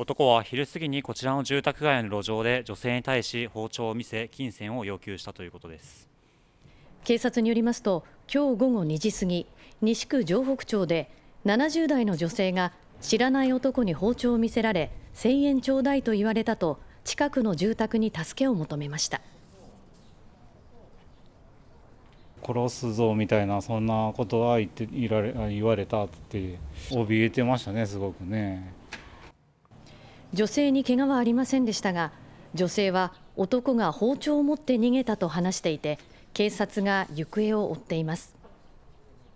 男は昼過ぎにこちらの住宅街の路上で女性に対し包丁を見せ金銭を要求したということです警察によりますと今日午後2時過ぎ西区城北町で70代の女性が知らない男に包丁を見せられ1000円ちょうだいと言われたと近くの住宅に助けを求めました殺すぞみたいなそんなことは言っていられ言われたって怯えてましたねすごくね。女性に怪我はありませんでしたが女性は男が包丁を持って逃げたと話していて警察が行方を追っています